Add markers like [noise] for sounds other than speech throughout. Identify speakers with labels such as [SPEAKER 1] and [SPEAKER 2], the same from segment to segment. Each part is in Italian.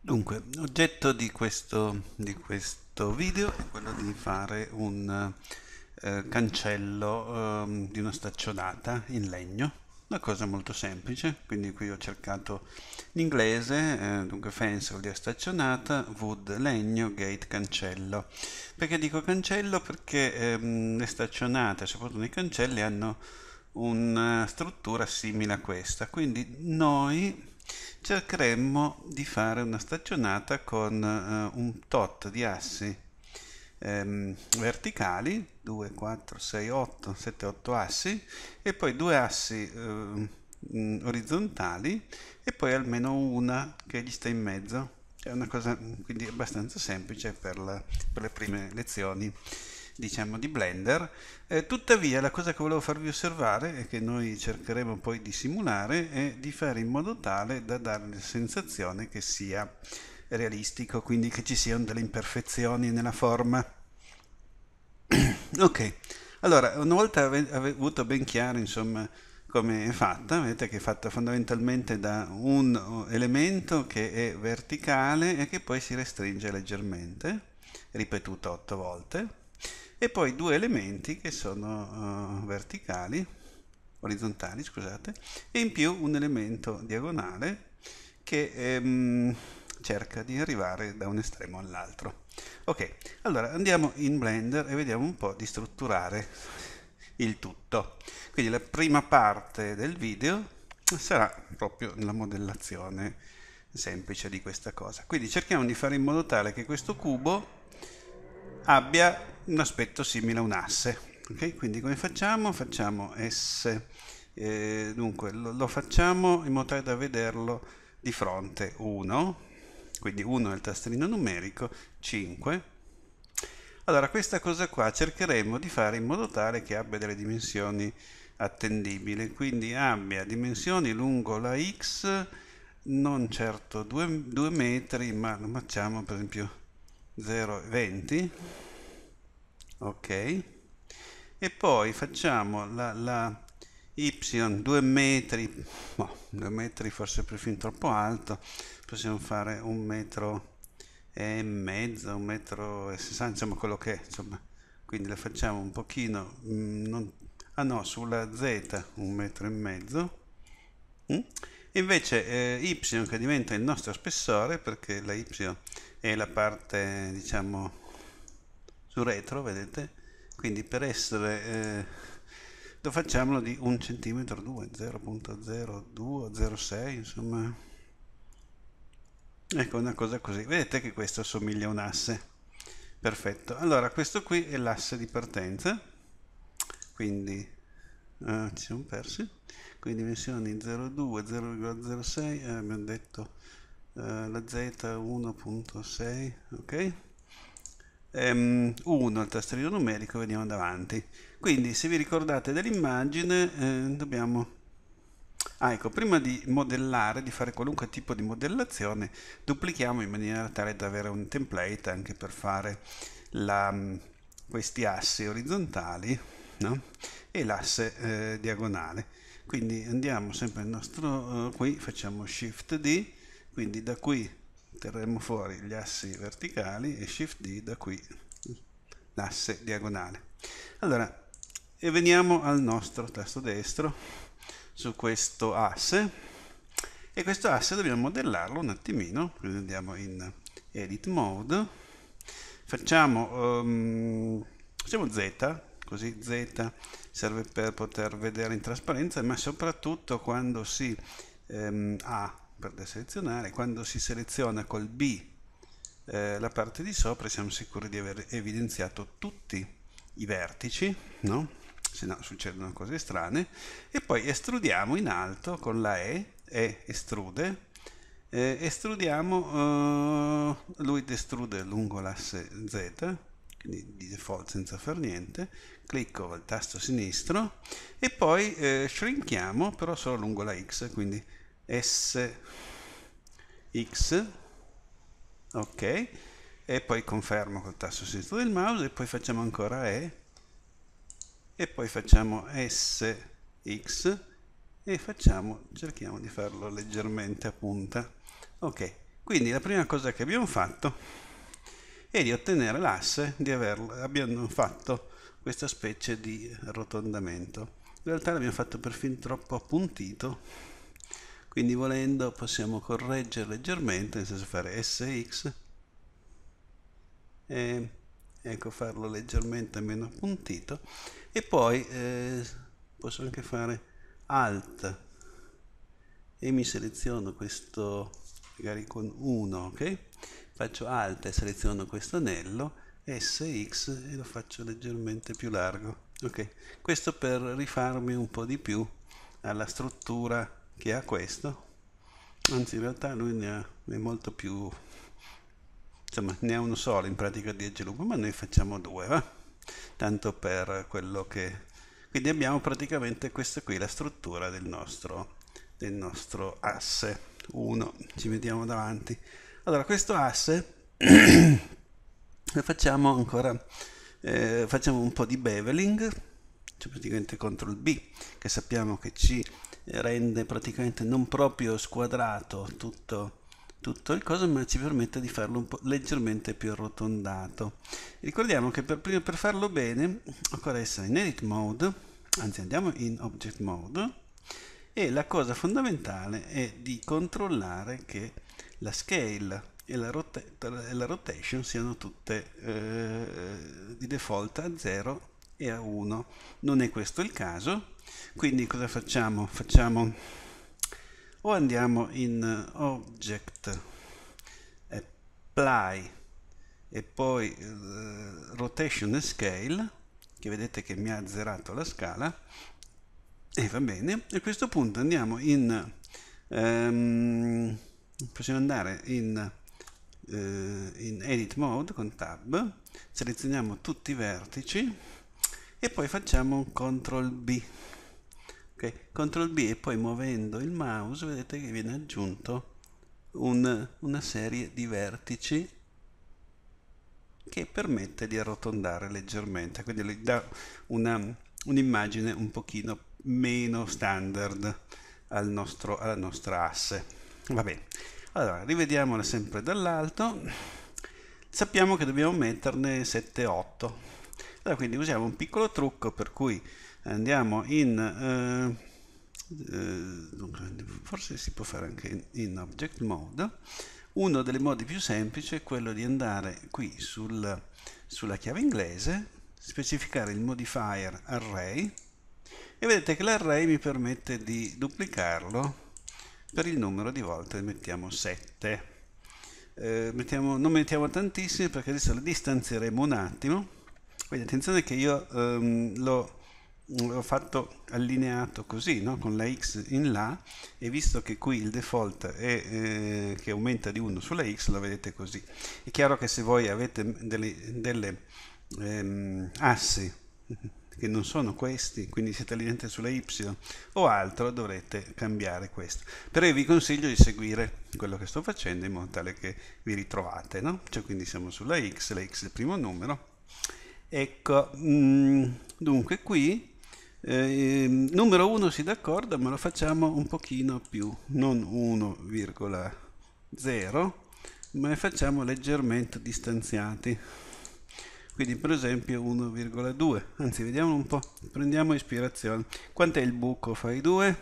[SPEAKER 1] Dunque, l'oggetto di questo, di questo, video è quello di fare un eh, cancello eh, di una staccionata in legno, una cosa molto semplice, quindi qui ho cercato in inglese, eh, dunque fence vuol dire staccionata, wood legno, gate cancello. Perché dico cancello? Perché ehm, le staccionate, soprattutto nei cancelli, hanno una struttura simile a questa, quindi noi cercheremmo di fare una staccionata con eh, un tot di assi ehm, verticali 2 4 6 8 7 8 assi e poi due assi eh, orizzontali e poi almeno una che gli sta in mezzo è una cosa quindi abbastanza semplice per, la, per le prime lezioni diciamo di Blender eh, tuttavia la cosa che volevo farvi osservare e che noi cercheremo poi di simulare è di fare in modo tale da dare la sensazione che sia realistico quindi che ci siano delle imperfezioni nella forma [clears throat] ok allora una volta ave avuto ben chiaro insomma come è fatta, vedete che è fatta fondamentalmente da un elemento che è verticale e che poi si restringe leggermente, ripetuto otto volte, e poi due elementi che sono uh, verticali, orizzontali, scusate, e in più un elemento diagonale che ehm, cerca di arrivare da un estremo all'altro. Ok, allora andiamo in Blender e vediamo un po' di strutturare il tutto. Quindi la prima parte del video sarà proprio la modellazione semplice di questa cosa. Quindi cerchiamo di fare in modo tale che questo cubo abbia un aspetto simile a un asse. Okay? Quindi come facciamo? Facciamo S, eh, dunque lo, lo, facciamo in modo tale da vederlo di fronte 1, quindi 1 è il tastellino numerico, 5. Allora questa cosa qua cercheremo di fare in modo tale che abbia delle dimensioni attendibili, quindi abbia dimensioni lungo la x, non certo 2 metri, ma lo facciamo per esempio 0 20 ok e poi facciamo la, la y 2 metri no, 2 metri forse più fin troppo alto possiamo fare un metro e mezzo un metro e 60 insomma quello che è insomma quindi la facciamo un pochino mh, mm, non, ah no sulla z un metro e mezzo mh? Mm? Invece eh, y che diventa il nostro spessore perché la y è la parte diciamo sul retro, vedete? Quindi per essere eh, lo facciamolo di 1 cm 2, 0.0206, insomma ecco una cosa così. Vedete che questo assomiglia a un asse. Perfetto. Allora questo qui è l'asse di partenza. Quindi eh, ci siamo persi quindi dimensioni 0,2, 0,06 eh, abbiamo detto eh, la z 1.6 ok ehm, 1 al tastierino numerico veniamo davanti quindi se vi ricordate dell'immagine eh, dobbiamo Ah, ecco, prima di modellare, di fare qualunque tipo di modellazione, duplichiamo in maniera tale da avere un template anche per fare la, mm, questi assi orizzontali no? e l'asse eh, diagonale quindi andiamo sempre al nostro uh, qui facciamo shift D quindi da qui terremo fuori gli assi verticali e shift D da qui l'asse diagonale allora e veniamo al nostro tasto destro su questo asse e questo asse dobbiamo modellarlo un attimino quindi andiamo in edit mode facciamo, um, facciamo Z così Z serve per poter vedere in trasparenza, ma soprattutto quando si ehm, A per deselezionare, quando si seleziona col B eh, la parte di sopra siamo sicuri di aver evidenziato tutti i vertici, no? se no succedono cose strane, e poi estrudiamo in alto con la E, E estrude, eh, estrudiamo, eh, lui destrude lungo l'asse Z, quindi di default senza far niente, clicco col tasto sinistro e poi eh, shrinchiamo però solo lungo la X, quindi S, X, ok, e poi confermo col tasto sinistro del mouse e poi facciamo ancora E, e poi facciamo S, X, e facciamo, cerchiamo di farlo leggermente a punta. Ok, quindi la prima cosa che abbiamo fatto è di ottenere l'asse, di averlo, abbiamo fatto questa specie di arrotondamento. In realtà l'abbiamo fatto perfino troppo appuntito, quindi volendo possiamo correggere leggermente, nel senso fare SX e ecco farlo leggermente meno appuntito e poi eh, posso anche fare Alt e mi seleziono questo magari con 1, ok? Faccio Alt e seleziono questo anello SX e lo faccio leggermente più largo. Ok, questo per rifarmi un po' di più alla struttura che ha questo. Anzi, in realtà lui ne ha è molto più insomma, ne ha uno solo in pratica di edge ma noi facciamo due, va? Tanto per quello che quindi abbiamo praticamente questa qui la struttura del nostro del nostro asse 1 ci vediamo davanti allora questo asse [clears throat] e facciamo ancora eh, facciamo un po' di beveling cioè praticamente CTRL B che sappiamo che ci rende praticamente non proprio squadrato tutto, tutto il coso ma ci permette di farlo un po' leggermente più arrotondato ricordiamo che per, per farlo bene occorre essere in edit mode anzi andiamo in object mode e la cosa fondamentale è di controllare che la scale e la, rota e la rotation siano tutte eh, di default a 0 e a 1. Non è questo il caso, quindi cosa facciamo? Facciamo o andiamo in Object, Apply e poi eh, Rotation e Scale, che vedete che mi ha azzerato la scala, e va bene. A questo punto andiamo in... Ehm, possiamo andare in eh, in Edit Mode con Tab, selezioniamo tutti i vertici e poi facciamo un CTRL B. Okay. CTRL B e poi muovendo il mouse vedete che viene aggiunto un, una serie di vertici che permette di arrotondare leggermente, quindi le dà un'immagine un, un pochino meno standard al nostro, alla nostra asse. Va bene. Allora, rivediamola sempre dall'alto. Sappiamo che dobbiamo metterne 7-8. Allora, quindi usiamo un piccolo trucco per cui andiamo in... Eh, eh forse si può fare anche in object mode uno dei modi più semplici è quello di andare qui sul, sulla chiave inglese specificare il modifier array e vedete che l'array mi permette di duplicarlo per il numero di volte mettiamo 7 eh, mettiamo, non mettiamo tantissime perché adesso la distanzieremo un attimo quindi attenzione che io ehm, l'ho fatto allineato così no? con la x in là e visto che qui il default è eh, che aumenta di 1 sulla x lo vedete così è chiaro che se voi avete delle, delle ehm, assi che non sono questi, quindi siete lì dentro sulla Y, o altro dovrete cambiare questo. Però io vi consiglio di seguire quello che sto facendo in modo tale che vi ritrovate, no? Cioè quindi siamo sulla X, la X è il primo numero. Ecco, mh, mm, dunque qui eh, numero 1 si d'accordo, ma lo facciamo un pochino più, non 1,0, ma facciamo leggermente distanziati quindi per esempio 1,2 anzi vediamo un po' prendiamo ispirazione quant'è il buco fra i due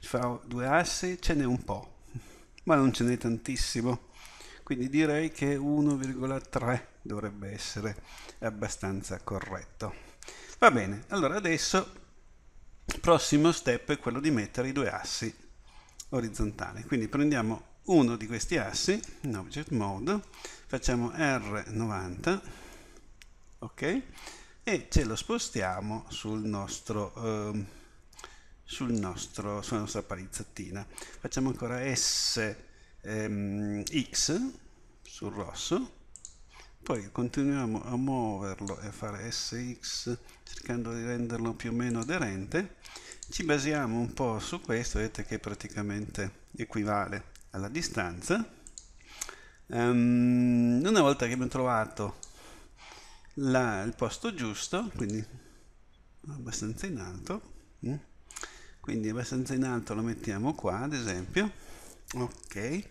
[SPEAKER 1] fra due assi ce n'è un po' ma non ce n'è tantissimo quindi direi che 1,3 dovrebbe essere abbastanza corretto va bene allora adesso il prossimo step è quello di mettere i due assi orizzontali quindi prendiamo uno di questi assi in object mode facciamo R90 ok e ce lo spostiamo sul nostro, eh, sul nostro sulla nostra parizzettina facciamo ancora S ehm, X sul rosso poi continuiamo a muoverlo e a fare SX cercando di renderlo più o meno aderente ci basiamo un po' su questo vedete che praticamente equivale alla distanza um, una volta che abbiamo trovato la, il posto giusto, quindi abbastanza in alto, mm? quindi abbastanza in alto lo mettiamo qua ad esempio, ok,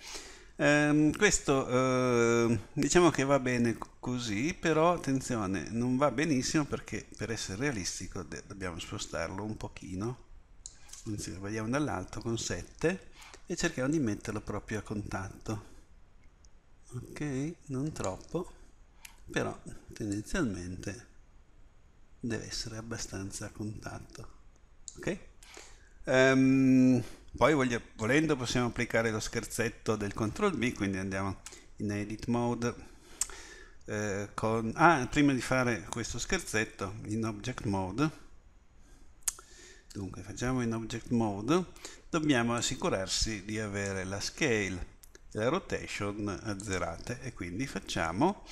[SPEAKER 1] ehm, questo eh, diciamo che va bene così, però attenzione non va benissimo perché per essere realistico dobbiamo spostarlo un pochino, anzi lo vogliamo dall'alto con 7 e cerchiamo di metterlo proprio a contatto, ok, non troppo però tendenzialmente deve essere abbastanza a contatto. Ok? Um, poi voglio, volendo possiamo applicare lo scherzetto del CTRL B, quindi andiamo in edit mode. Eh, con, ah, prima di fare questo scherzetto in object mode, dunque facciamo in object mode, dobbiamo assicurarsi di avere la scale la rotation azzerate e quindi facciamo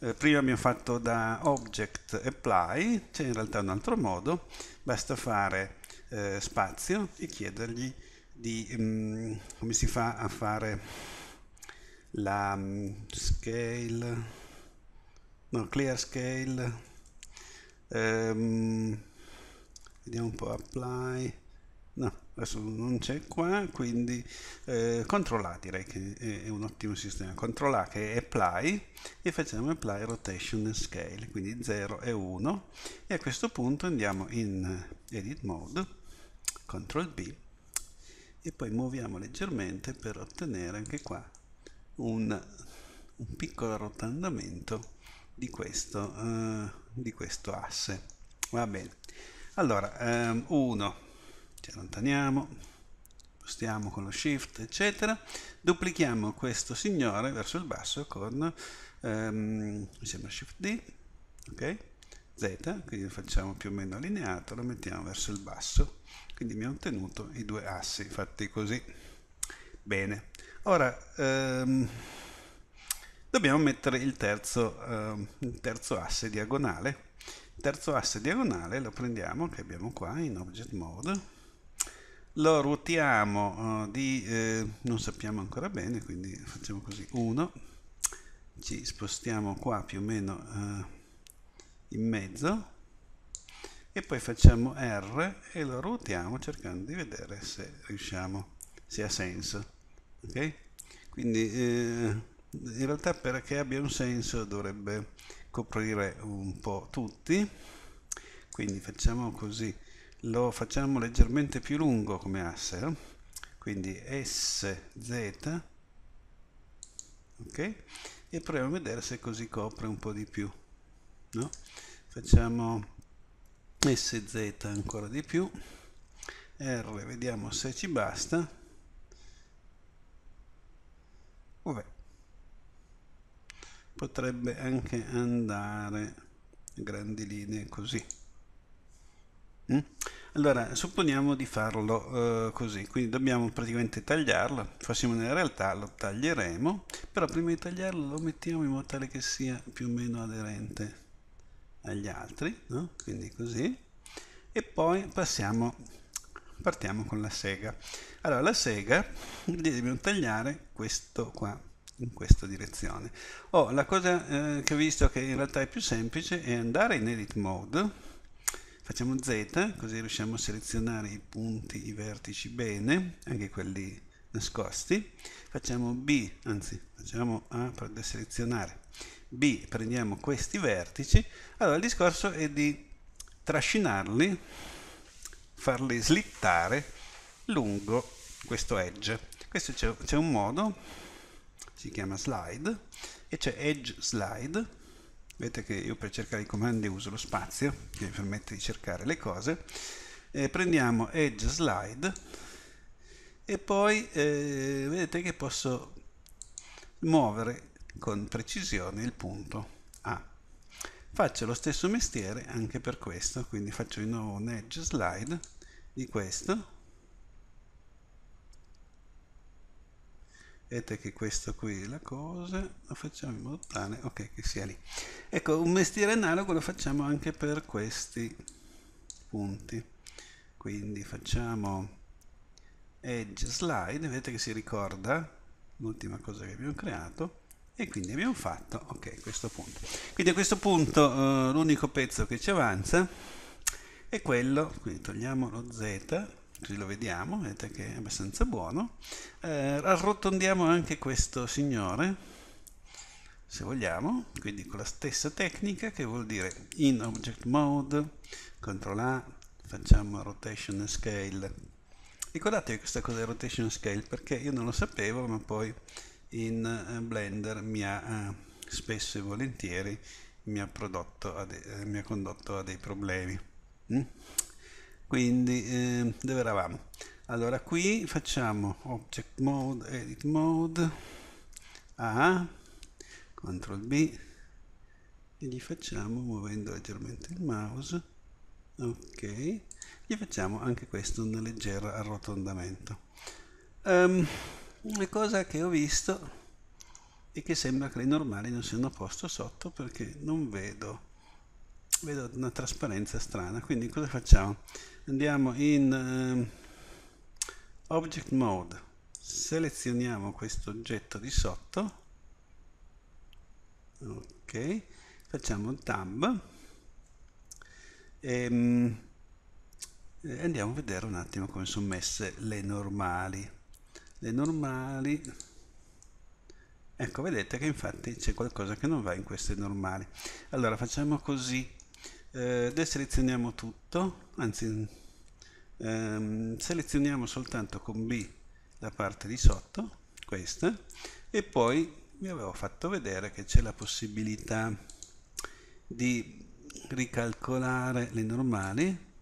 [SPEAKER 1] eh, prima abbiamo fatto da object apply c'è in realtà un altro modo basta fare eh, spazio e chiedergli di um, come si fa a fare la um, scale no clear scale um, vediamo un po' apply no adesso non c'è qua, quindi eh, control A direi che è, è un ottimo sistema, control A che è apply e facciamo apply rotation and scale, quindi 0 e 1 e a questo punto andiamo in edit mode, control B e poi muoviamo leggermente per ottenere anche qua un, un piccolo arrotondamento di questo, uh, di questo asse. Va bene. Allora, 1, ehm, um, ci allontaniamo, spostiamo con lo shift, eccetera, duplichiamo questo signore verso il basso con, ehm, mi shift D, ok? Z, quindi lo facciamo più o meno allineato, lo mettiamo verso il basso, quindi mi ha ottenuto i due assi fatti così. Bene, ora ehm, dobbiamo mettere il terzo, ehm, il terzo asse diagonale. Il terzo asse diagonale lo prendiamo, che abbiamo qua in Object Mode, lo ruotiamo eh, di, eh, non sappiamo ancora bene, quindi facciamo così, 1, ci spostiamo qua più o meno eh, in mezzo e poi facciamo R e lo ruotiamo cercando di vedere se riusciamo, se ha senso. Ok? Quindi eh, in realtà perché abbia un senso dovrebbe coprire un po' tutti, quindi facciamo così lo facciamo leggermente più lungo come asse no? Eh? quindi SZ ok e proviamo a vedere se così copre un po' di più no? facciamo SZ ancora di più R vediamo se ci basta vabbè potrebbe anche andare a grandi linee così mm? Allora, supponiamo di farlo eh, così, quindi dobbiamo praticamente tagliarlo, facciamo nella realtà, lo taglieremo, però prima di tagliarlo lo mettiamo in modo tale che sia più o meno aderente agli altri, no? quindi così, e poi passiamo, partiamo con la sega. Allora, la sega, dobbiamo tagliare questo qua, in questa direzione. Oh, la cosa eh, che ho visto che in realtà è più semplice è andare in edit mode, Facciamo Z, così riusciamo a selezionare i punti, i vertici bene, anche quelli nascosti. Facciamo B, anzi, facciamo A per deselezionare. B, prendiamo questi vertici. Allora, il discorso è di trascinarli, farli slittare lungo questo edge. Questo c'è un modo, si chiama slide, e c'è edge slide vedete che io per cercare i comandi uso lo spazio che mi permette di cercare le cose eh, prendiamo edge slide e poi eh, vedete che posso muovere con precisione il punto A faccio lo stesso mestiere anche per questo quindi faccio di nuovo un edge slide di questo vedete che questo qui è la cosa lo facciamo in modo tale ok che sia lì ecco un mestiere analogo lo facciamo anche per questi punti quindi facciamo edge slide vedete che si ricorda l'ultima cosa che abbiamo creato e quindi abbiamo fatto ok questo punto quindi a questo punto uh, l'unico pezzo che ci avanza è quello quindi togliamo lo z così lo vediamo, vedete che è abbastanza buono. Eh, arrotondiamo anche questo signore, se vogliamo, quindi con la stessa tecnica che vuol dire in object mode, CTRL A, facciamo rotation scale. Ricordatevi questa cosa di rotation scale perché io non lo sapevo ma poi in eh, Blender mi ha eh, spesso e volentieri mi ha, prodotto a de- eh, mi ha condotto a dei problemi. Mm? quindi eh, dove eravamo allora qui facciamo object mode edit mode a ctrl b e gli facciamo muovendo leggermente il mouse ok gli facciamo anche questo un leggero arrotondamento um, ehm, una cosa che ho visto è che sembra che le normali non siano a posto sotto perché non vedo vedo una trasparenza strana quindi cosa facciamo andiamo in um, object mode selezioniamo questo oggetto di sotto ok facciamo un tab ehm, e um, andiamo a vedere un attimo come sono messe le normali le normali ecco vedete che infatti c'è qualcosa che non va in queste normali allora facciamo così eh, deselezioniamo tutto, anzi ehm, selezioniamo soltanto con B la parte di sotto, questa, e poi vi avevo fatto vedere che c'è la possibilità di ricalcolare le normali,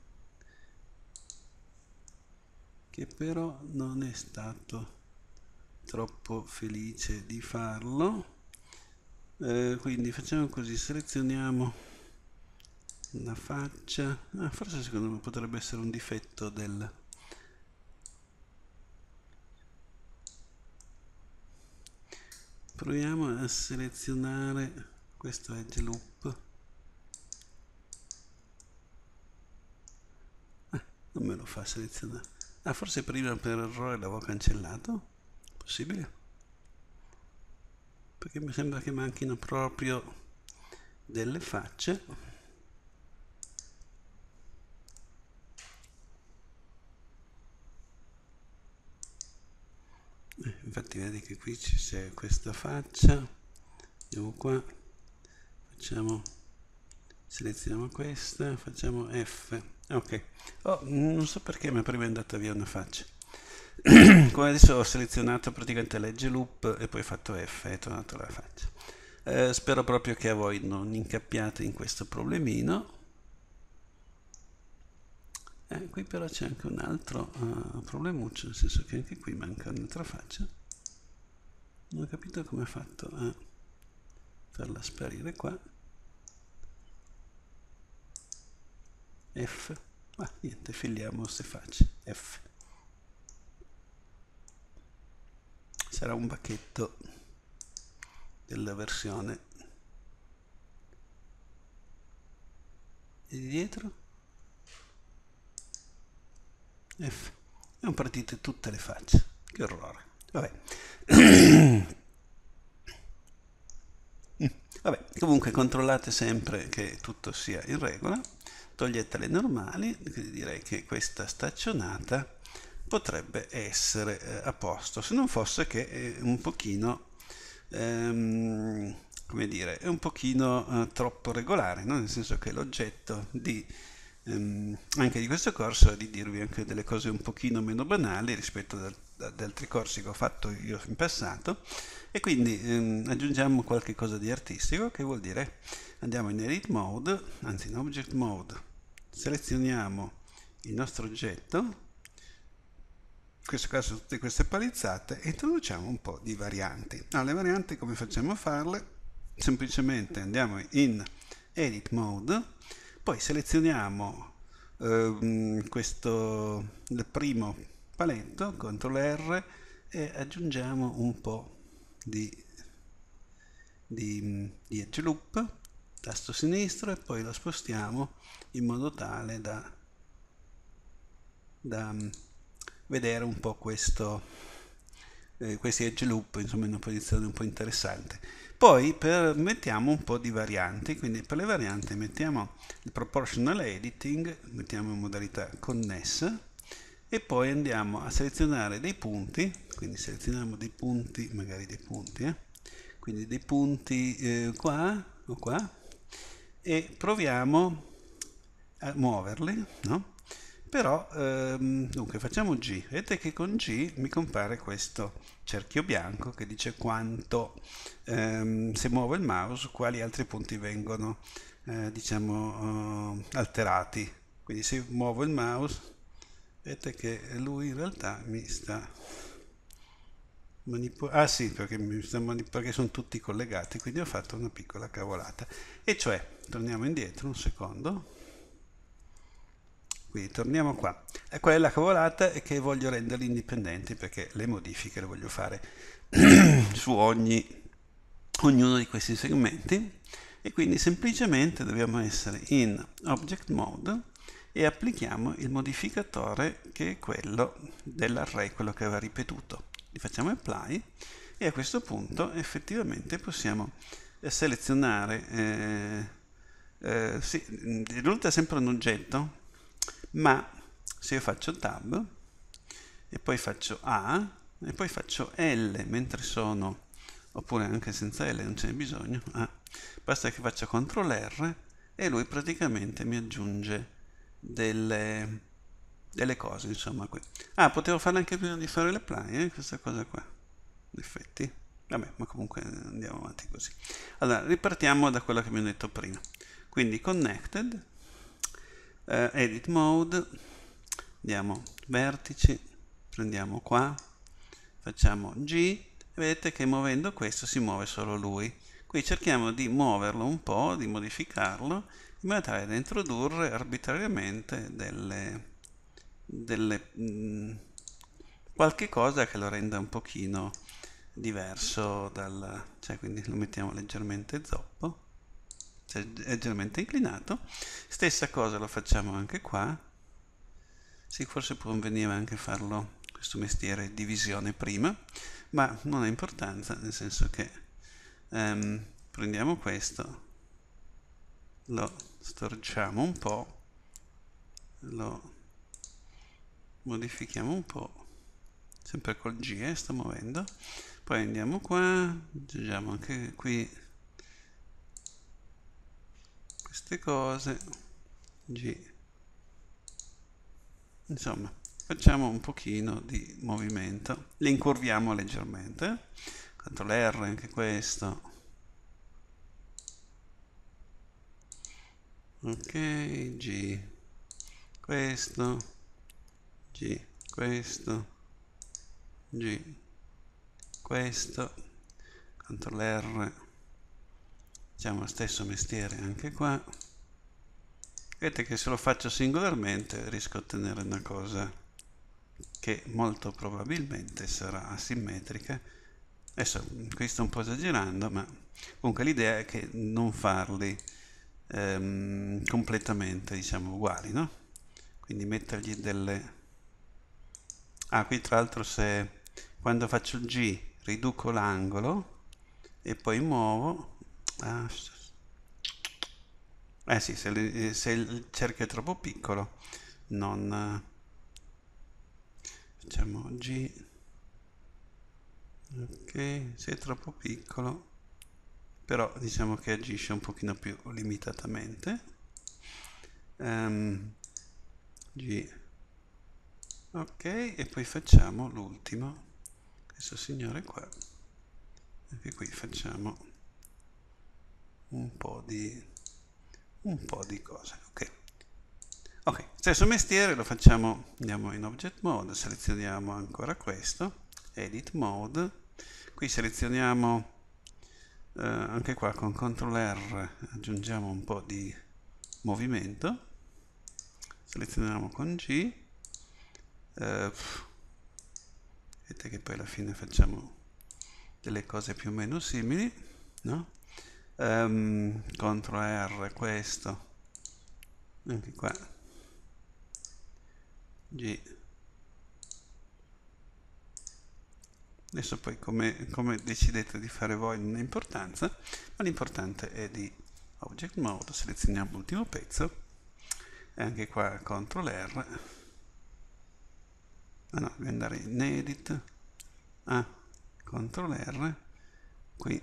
[SPEAKER 1] che però non è stato troppo felice di farlo, eh, quindi facciamo così, selezioniamo una faccia ah, forse secondo me potrebbe essere un difetto del proviamo a selezionare questo edge loop ah, non me lo fa selezionare ah forse prima per errore l'avevo cancellato possibile perché mi sembra che manchino proprio delle facce infatti vedete che qui c'è questa faccia andiamo qua facciamo selezioniamo questa facciamo F ok oh, non so perché ma prima è andata via una faccia [clears throat] come adesso ho selezionato praticamente legge loop e poi fatto F e è tornato la faccia eh, spero proprio che a voi non incappiate in questo problemino eh, qui però c'è anche un altro uh, problemuccio nel senso che anche qui manca un'altra faccia non ho capito come ha fatto a farla sparire qua F ma niente filiamo se facce F sarà un bacchetto della versione e di dietro F e non partite tutte le facce che orrore Vabbè. [coughs] Vabbè, comunque controllate sempre che tutto sia in regola, togliete le normali, direi che questa staccionata potrebbe essere eh, a posto, se non fosse che è un pochino, ehm, come dire, è un pochino eh, troppo regolare, no? nel senso che l'oggetto di ehm, anche di questo corso di dirvi anche delle cose un pochino meno banali rispetto ad, ad altri corsi che ho fatto io in passato e quindi ehm, aggiungiamo qualche cosa di artistico che vuol dire andiamo in edit mode anzi in object mode selezioniamo il nostro oggetto in questo caso tutte queste palizzate e introduciamo un po' di varianti allora ah, le varianti come facciamo a farle? semplicemente andiamo in edit mode poi selezioniamo eh, questo, il primo paletto, CTRL R, e aggiungiamo un po' di, di, di edge loop, tasto sinistro, e poi lo spostiamo in modo tale da, da vedere un po' questo eh, questi edge loop, insomma, è una posizione un po' interessante. Poi per, mettiamo un po' di varianti, quindi per le varianti mettiamo il proportional editing, mettiamo in modalità connessa e poi andiamo a selezionare dei punti, quindi selezioniamo dei punti, magari dei punti, eh? quindi dei punti eh, qua o qua e proviamo a muoverli, no? però ehm, dunque facciamo G vedete che con G mi compare questo cerchio bianco che dice quanto ehm, se muovo il mouse quali altri punti vengono eh, diciamo eh, alterati quindi se muovo il mouse vedete che lui in realtà mi sta manipolando ah sì perché, manip perché sono tutti collegati quindi ho fatto una piccola cavolata e cioè torniamo indietro un secondo quindi torniamo qua. E qual è la cavolata? È che voglio renderli indipendenti perché le modifiche le voglio fare [clears throat] su ogni, ognuno di questi segmenti e quindi semplicemente dobbiamo essere in object mode e applichiamo il modificatore che è quello dell'array, quello che aveva ripetuto. Gli facciamo apply e a questo punto effettivamente possiamo selezionare, eh, eh, sì, risulta sempre un oggetto, ma se io faccio tab e poi faccio A e poi faccio L mentre sono oppure anche senza L non ce n'è bisogno ah, basta che faccia CTRL R e lui praticamente mi aggiunge delle, delle cose insomma qui ah potevo fare anche prima di fare l'apply eh, questa cosa qua in effetti vabbè ma comunque andiamo avanti così allora ripartiamo da quello che abbiamo detto prima quindi connected eh, edit mode andiamo vertici prendiamo qua facciamo G vedete che muovendo questo si muove solo lui qui cerchiamo di muoverlo un po' di modificarlo in modo tale da introdurre arbitrariamente delle, delle mh, mm, qualche cosa che lo renda un pochino diverso dal cioè quindi lo mettiamo leggermente zoppo cioè, leggermente inclinato. Stessa cosa lo facciamo anche qua. Sì, forse può venire anche farlo questo mestiere divisione prima, ma non ha importanza, nel senso che ehm, prendiamo questo, lo storciamo un po', lo modifichiamo un po', sempre col G eh, sto muovendo, poi andiamo qua, aggiungiamo anche qui queste cose G insomma facciamo un pochino di movimento le incurviamo leggermente CTRL R anche questo ok G questo G questo G questo CTRL R facciamo lo stesso mestiere anche qua vedete che se lo faccio singolarmente riesco a ottenere una cosa che molto probabilmente sarà asimmetrica adesso qui sto un po' esagerando ma comunque l'idea è che non farli ehm, completamente diciamo uguali no? quindi mettergli delle ah qui tra l'altro se quando faccio il G riduco l'angolo e poi muovo Ah, eh sì, se, eh, se, il cerchio è troppo piccolo non... Eh, facciamo G. Ok, se è troppo piccolo, però diciamo che agisce un pochino più limitatamente. Um, G. Ok, e poi facciamo l'ultimo. Questo signore qua. Anche qui facciamo un po' di, un po di cose. Okay. ok, stesso mestiere lo facciamo, andiamo in Object Mode, selezioniamo ancora questo, Edit Mode, qui selezioniamo eh, anche qua con CTRL R aggiungiamo un po' di movimento, selezioniamo con G, eh, vedete che poi alla fine facciamo delle cose più o meno simili, no? um, contro R questo anche qua G adesso poi come, come decidete di fare voi non è importanza ma l'importante è di object mode selezioniamo l'ultimo pezzo e anche qua CTRL R ah no, devo andare in edit ah, CTRL R qui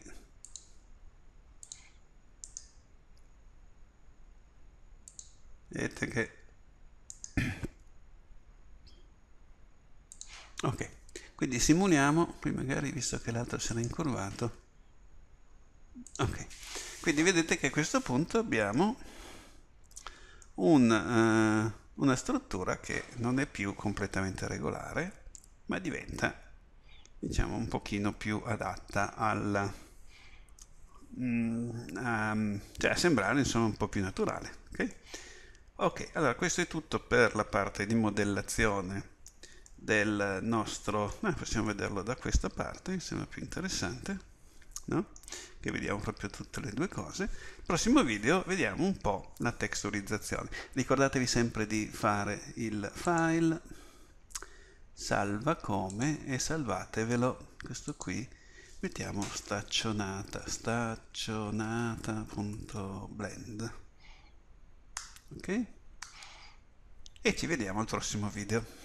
[SPEAKER 1] vedete che ok quindi simuliamo qui magari visto che l'altro si era incurvato ok quindi vedete che a questo punto abbiamo un, uh, una struttura che non è più completamente regolare ma diventa diciamo un pochino più adatta al mm, um, cioè a sembrare insomma un po' più naturale okay? Ok, allora questo è tutto per la parte di modellazione del nostro, no, eh, possiamo vederlo da questa parte, sembra più interessante, no? che vediamo proprio tutte le due cose. Il prossimo video vediamo un po' la texturizzazione. Ricordatevi sempre di fare il file, salva come e salvatevelo, questo qui, mettiamo staccionata, staccionata.blend ok? E ci vediamo al prossimo video.